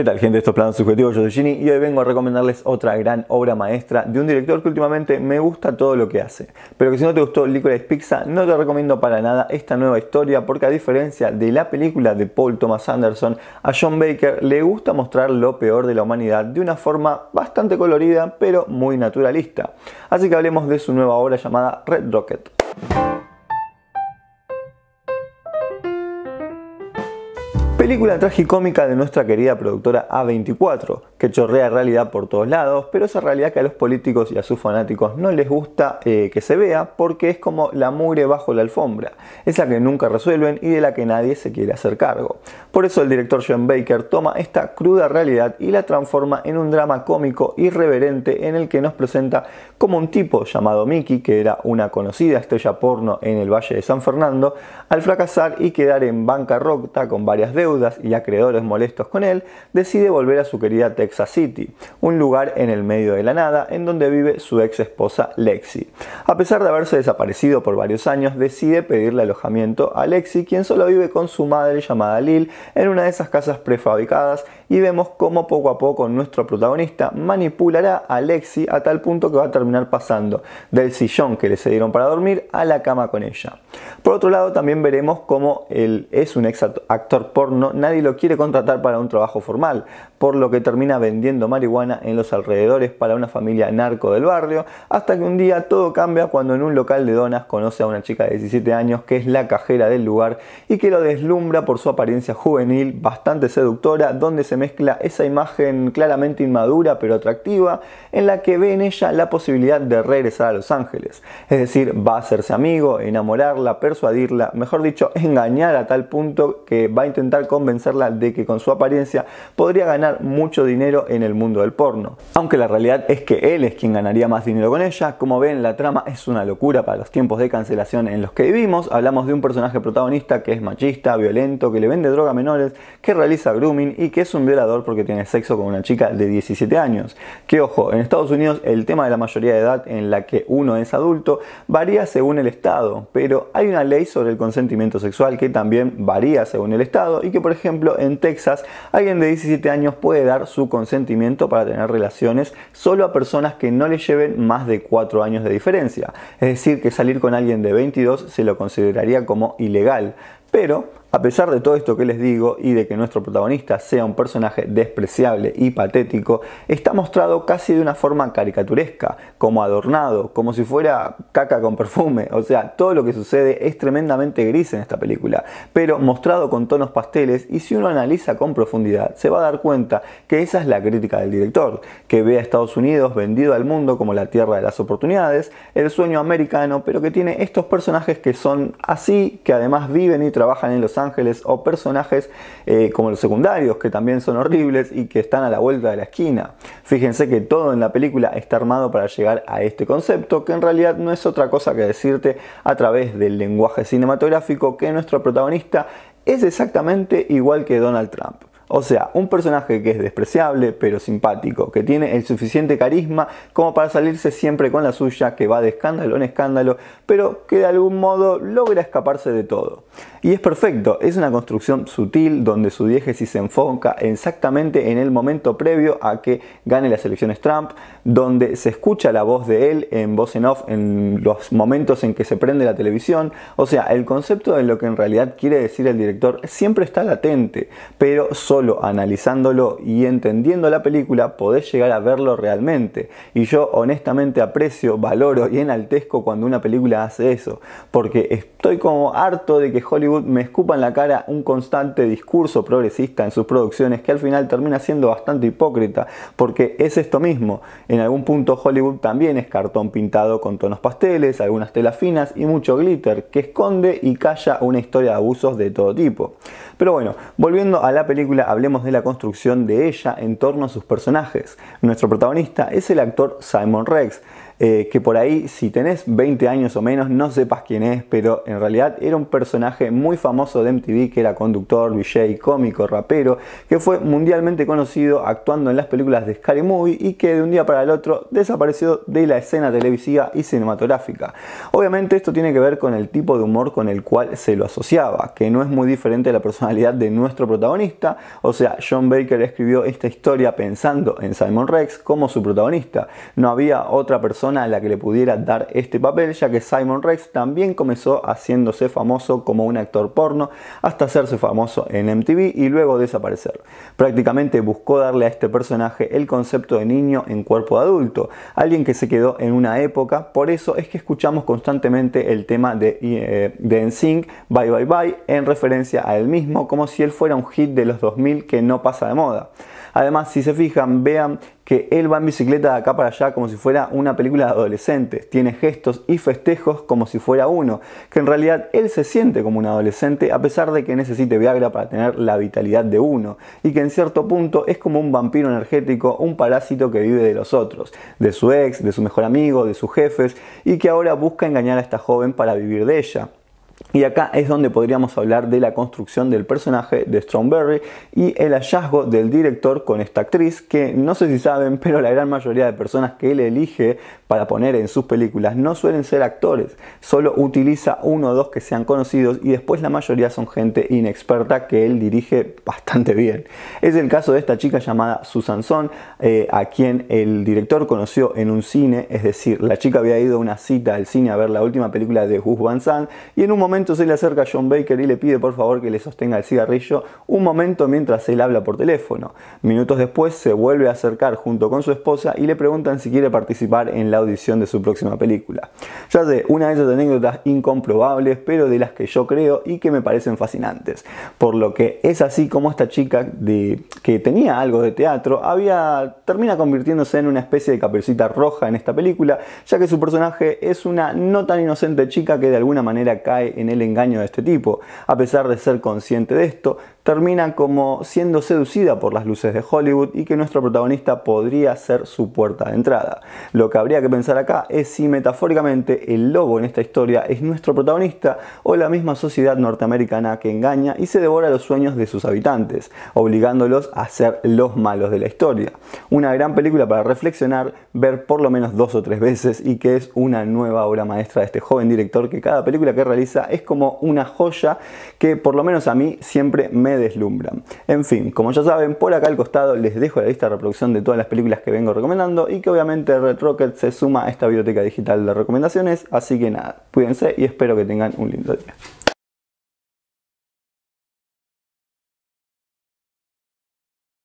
¿Qué tal gente? Esto es planos Subjetivo, yo soy Gini y hoy vengo a recomendarles otra gran obra maestra de un director que últimamente me gusta todo lo que hace, pero que si no te gustó Licorice Pizza no te recomiendo para nada esta nueva historia porque a diferencia de la película de Paul Thomas Anderson, a John Baker le gusta mostrar lo peor de la humanidad de una forma bastante colorida pero muy naturalista. Así que hablemos de su nueva obra llamada Red Rocket. Película tragicómica de nuestra querida productora A24, que chorrea realidad por todos lados, pero esa realidad que a los políticos y a sus fanáticos no les gusta eh, que se vea porque es como la mugre bajo la alfombra, esa que nunca resuelven y de la que nadie se quiere hacer cargo. Por eso el director John Baker toma esta cruda realidad y la transforma en un drama cómico irreverente en el que nos presenta como un tipo llamado Mickey, que era una conocida estrella porno en el Valle de San Fernando, al fracasar y quedar en bancarrota con varias deudas, y acreedores molestos con él, decide volver a su querida Texas City, un lugar en el medio de la nada en donde vive su ex esposa Lexi. A pesar de haberse desaparecido por varios años, decide pedirle alojamiento a Lexi, quien solo vive con su madre llamada Lil en una de esas casas prefabricadas y vemos cómo poco a poco nuestro protagonista manipulará a Lexi a tal punto que va a terminar pasando del sillón que le cedieron para dormir a la cama con ella. Por otro lado, también veremos cómo él es un ex actor porno, nadie lo quiere contratar para un trabajo formal, por lo que termina vendiendo marihuana en los alrededores para una familia narco del barrio, hasta que un día todo cambia cuando en un local de donas conoce a una chica de 17 años que es la cajera del lugar y que lo deslumbra por su apariencia juvenil, bastante seductora, donde se mezcla esa imagen claramente inmadura pero atractiva, en la que ve en ella la posibilidad de regresar a Los Ángeles, es decir, va a hacerse amigo, enamorarla, persuadirla, mejor dicho, engañar a tal punto que va a intentar convencerla de que con su apariencia podría ganar mucho dinero en el mundo del porno. Aunque la realidad es que él es quien ganaría más dinero con ella, como ven la trama es una locura para los tiempos de cancelación en los que vivimos, hablamos de un personaje protagonista que es machista, violento, que le vende droga a menores, que realiza grooming y que es un violador porque tiene sexo con una chica de 17 años. Que ojo, en Estados Unidos el tema de la mayoría de edad en la que uno es adulto varía según el estado, pero hay una ley sobre el consentimiento sexual que también varía según el estado y que por ejemplo en Texas alguien de 17 años puede dar su consentimiento para tener relaciones solo a personas que no le lleven más de 4 años de diferencia. Es decir, que salir con alguien de 22 se lo consideraría como ilegal. Pero a pesar de todo esto que les digo y de que nuestro protagonista sea un personaje despreciable y patético, está mostrado casi de una forma caricaturesca, como adornado, como si fuera caca con perfume, o sea, todo lo que sucede es tremendamente gris en esta película, pero mostrado con tonos pasteles y si uno analiza con profundidad se va a dar cuenta que esa es la crítica del director, que ve a Estados Unidos vendido al mundo como la tierra de las oportunidades, el sueño americano, pero que tiene estos personajes que son así, que además viven y trabajan en Los ángeles o personajes eh, como los secundarios, que también son horribles y que están a la vuelta de la esquina. Fíjense que todo en la película está armado para llegar a este concepto, que en realidad no es otra cosa que decirte a través del lenguaje cinematográfico que nuestro protagonista es exactamente igual que Donald Trump. O sea, un personaje que es despreciable pero simpático, que tiene el suficiente carisma como para salirse siempre con la suya, que va de escándalo en escándalo, pero que de algún modo logra escaparse de todo. Y es perfecto, es una construcción sutil donde su diégesis se enfoca exactamente en el momento previo a que gane las elecciones Trump, donde se escucha la voz de él en voz en off en los momentos en que se prende la televisión. O sea, el concepto de lo que en realidad quiere decir el director siempre está latente, pero solo analizándolo y entendiendo la película podés llegar a verlo realmente. Y yo honestamente aprecio, valoro y enaltezco cuando una película hace eso, porque estoy como harto de que Hollywood me escupa en la cara un constante discurso progresista en sus producciones que al final termina siendo bastante hipócrita, porque es esto mismo. En algún punto Hollywood también es cartón pintado con tonos pasteles, algunas telas finas y mucho glitter, que esconde y calla una historia de abusos de todo tipo. Pero bueno, volviendo a la película hablemos de la construcción de ella en torno a sus personajes. Nuestro protagonista es el actor Simon Rex, eh, que por ahí si tenés 20 años o menos no sepas quién es, pero en realidad era un personaje muy famoso de MTV que era conductor, DJ, cómico, rapero, que fue mundialmente conocido actuando en las películas de Scary Movie y que de un día para el otro desapareció de la escena televisiva y cinematográfica. Obviamente esto tiene que ver con el tipo de humor con el cual se lo asociaba, que no es muy diferente a la personalidad de nuestro protagonista, o sea, John Baker escribió esta historia pensando en Simon Rex como su protagonista. No había otra persona a la que le pudiera dar este papel, ya que Simon Rex también comenzó haciéndose famoso como un actor porno hasta hacerse famoso en MTV y luego desaparecer. Prácticamente buscó darle a este personaje el concepto de niño en cuerpo de adulto, alguien que se quedó en una época, por eso es que escuchamos constantemente el tema de, eh, de sync Bye Bye Bye, en referencia a él mismo, como si él fuera un hit de los 2000 que no pasa de moda. Además, si se fijan, vean que él va en bicicleta de acá para allá como si fuera una película de adolescentes. Tiene gestos y festejos como si fuera uno, que en realidad él se siente como un adolescente a pesar de que necesite Viagra para tener la vitalidad de uno, y que en cierto punto es como un vampiro energético, un parásito que vive de los otros, de su ex, de su mejor amigo, de sus jefes, y que ahora busca engañar a esta joven para vivir de ella. Y acá es donde podríamos hablar de la construcción del personaje de Stromberry y el hallazgo del director con esta actriz, que no sé si saben, pero la gran mayoría de personas que él elige para poner en sus películas no suelen ser actores, solo utiliza uno o dos que sean conocidos y después la mayoría son gente inexperta que él dirige bastante bien. Es el caso de esta chica llamada Susan Son, eh, a quien el director conoció en un cine, es decir, la chica había ido a una cita al cine a ver la última película de Gus Van y en un momento se le acerca John Baker y le pide por favor que le sostenga el cigarrillo un momento mientras él habla por teléfono. Minutos después se vuelve a acercar junto con su esposa y le preguntan si quiere participar en la audición de su próxima película. Ya sé, una de esas anécdotas incomprobables, pero de las que yo creo y que me parecen fascinantes. Por lo que es así como esta chica de, que tenía algo de teatro había, termina convirtiéndose en una especie de caperucita roja en esta película, ya que su personaje es una no tan inocente chica que de alguna manera cae en el engaño de este tipo. A pesar de ser consciente de esto, termina como siendo seducida por las luces de Hollywood y que nuestro protagonista podría ser su puerta de entrada. Lo que habría que pensar acá es si metafóricamente el lobo en esta historia es nuestro protagonista o la misma sociedad norteamericana que engaña y se devora los sueños de sus habitantes, obligándolos a ser los malos de la historia. Una gran película para reflexionar, ver por lo menos dos o tres veces y que es una nueva obra maestra de este joven director que cada película que realiza es como una joya que por lo menos a mí siempre me deslumbran. En fin, como ya saben, por acá al costado les dejo la lista de reproducción de todas las películas que vengo recomendando y que obviamente Red Rocket se suma a esta biblioteca digital de recomendaciones, así que nada, cuídense y espero que tengan un lindo día.